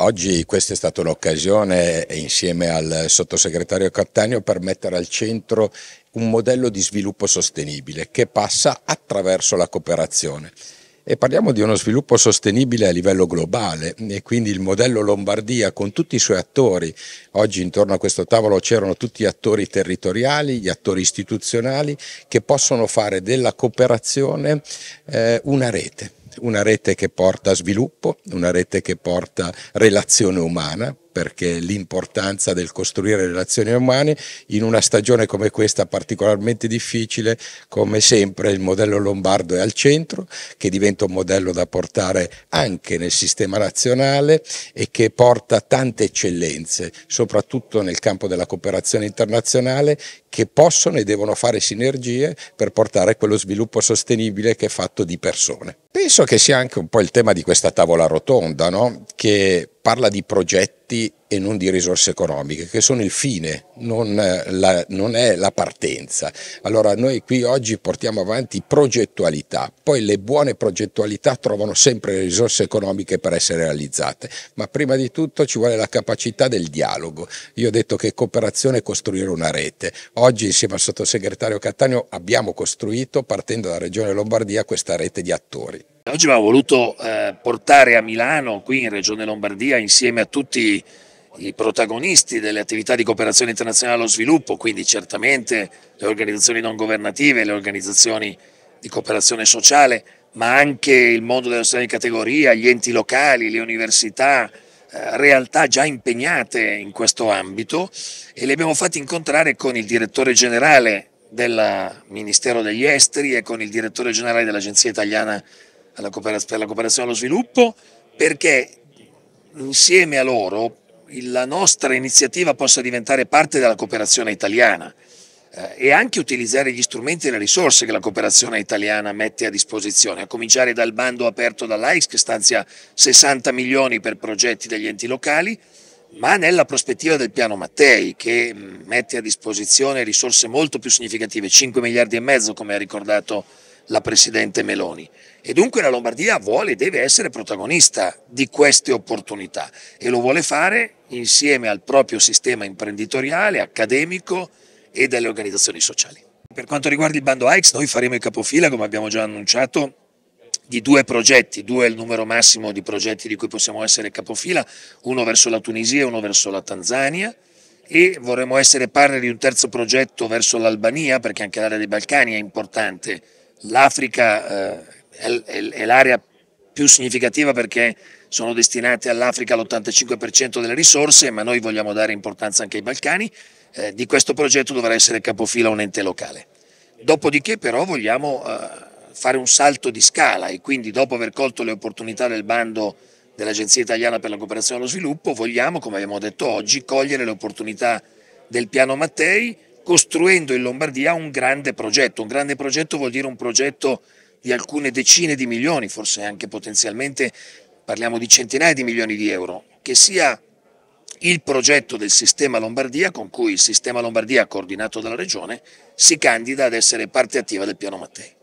Oggi questa è stata un'occasione eh, insieme al sottosegretario Cattaneo per mettere al centro un modello di sviluppo sostenibile che passa attraverso la cooperazione. E parliamo di uno sviluppo sostenibile a livello globale e quindi il modello Lombardia con tutti i suoi attori. Oggi intorno a questo tavolo c'erano tutti gli attori territoriali, gli attori istituzionali che possono fare della cooperazione eh, una rete una rete che porta sviluppo, una rete che porta relazione umana, perché l'importanza del costruire relazioni umane in una stagione come questa particolarmente difficile, come sempre il modello lombardo è al centro, che diventa un modello da portare anche nel sistema nazionale e che porta tante eccellenze, soprattutto nel campo della cooperazione internazionale, che possono e devono fare sinergie per portare quello sviluppo sostenibile che è fatto di persone. Penso che sia anche un po' il tema di questa tavola rotonda, no? che parla di progetti e non di risorse economiche, che sono il fine, non, eh, la, non, è la partenza. Allora noi qui oggi portiamo avanti progettualità, poi le buone progettualità trovano sempre le risorse economiche per essere realizzate, ma prima di tutto ci vuole la capacità del dialogo. Io ho detto che cooperazione è costruire una rete. Oggi insieme al sottosegretario Cattaneo abbiamo costruito, partendo dalla Regione Lombardia, questa rete di attori. Oggi abbiamo voluto eh, portare a Milano, qui in Regione Lombardia, insieme a tutti i protagonisti delle attività di cooperazione internazionale allo sviluppo, quindi certamente le organizzazioni non governative, le organizzazioni di cooperazione sociale, ma anche il mondo della società di categoria, gli enti locali, le università, eh, realtà già impegnate in questo ambito e li abbiamo fatti incontrare con il direttore generale del Ministero degli Esteri e con il direttore generale dell'Agenzia Italiana per la cooperazione allo sviluppo perché insieme a loro la nostra iniziativa possa diventare parte della cooperazione italiana eh, e anche utilizzare gli strumenti e le risorse che la cooperazione italiana mette a disposizione, a cominciare dal bando aperto dall'AIX che stanzia 60 milioni per progetti degli enti locali, ma nella prospettiva del piano Mattei che mette a disposizione risorse molto più significative, 5 miliardi e mezzo come ha ricordato la Presidente Meloni. E dunque la Lombardia vuole e deve essere protagonista di queste opportunità e lo vuole fare insieme al proprio sistema imprenditoriale, accademico e delle organizzazioni sociali. Per quanto riguarda il bando AIX, noi faremo il capofila, come abbiamo già annunciato, di due progetti, due è il numero massimo di progetti di cui possiamo essere capofila, uno verso la Tunisia e uno verso la Tanzania e vorremmo essere partner di un terzo progetto verso l'Albania perché anche l'area dei Balcani è importante L'Africa eh, è, l'area più significativa perché sono destinate all'Africa l'85% delle risorse, ma noi vogliamo dare importanza anche ai Balcani. Eh, di questo progetto dovrà essere capofila un ente locale. Dopodiché però vogliamo eh, fare un salto di scala e quindi dopo aver colto le opportunità del bando dell'Agenzia Italiana per la cooperazione e lo sviluppo, vogliamo, come abbiamo detto oggi, cogliere le opportunità del piano Mattei costruendo in Lombardia un grande progetto. Un grande progetto vuol dire un progetto di alcune decine di milioni, forse anche potenzialmente parliamo di centinaia di milioni di euro, che sia il progetto del sistema Lombardia con cui il sistema Lombardia coordinato dalla Regione si candida ad essere parte attiva del piano Mattei.